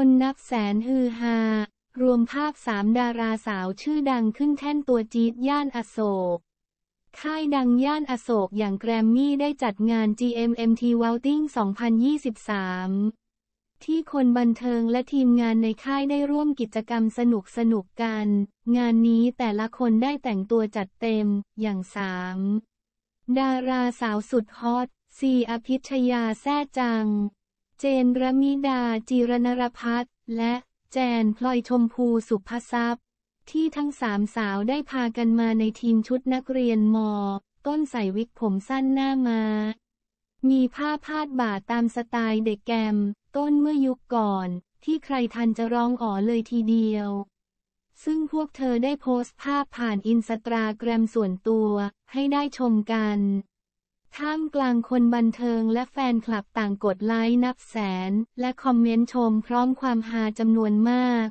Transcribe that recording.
คนนับแสนฮือฮา รวมภาพสามดาราสาวชื่อดังขึ้นแท่นตัวจี๊ดย่านอโศกค่ายดังย่านอโศกอย่างแกรมมี่ ได้จัดงาน GMMT w e l t i n g 2023 ที่คนบันเทิงและทีมงานในค่ายได้ร่วมกิจกรรมสนุกสนุกกัน งานนี้แต่ละคนได้แต่งตัวจัดเต็ม อย่างสามดาราสาวสุดฮอตซีอภิชยาแซ่จังเจนระมิดาจิรนรพัฒน์และแจนพลอยชมพูสุภทรัพย์ที่ทั้งสามสาวได้พากันมาในทีมชุดนักเรียนม ต้นใส่วิกผมสั้นหน้ามา มีผ้าพาดบ่าตามสไตล์เด็กแกมต้นเมื่อยุคก่อน ที่ใครทันจะร้องอ๋อเลยทีเดียว ซึ่งพวกเธอได้โพสต์ภาพผ่านอินสตาแกรมส่วนตัว ให้ได้ชมกันท่ามกลางคนบันเทิงและแฟนคลับต่างกดไลค์นับแสนและคอมเมนต์ชมพร้อมความฮาจำนวนมาก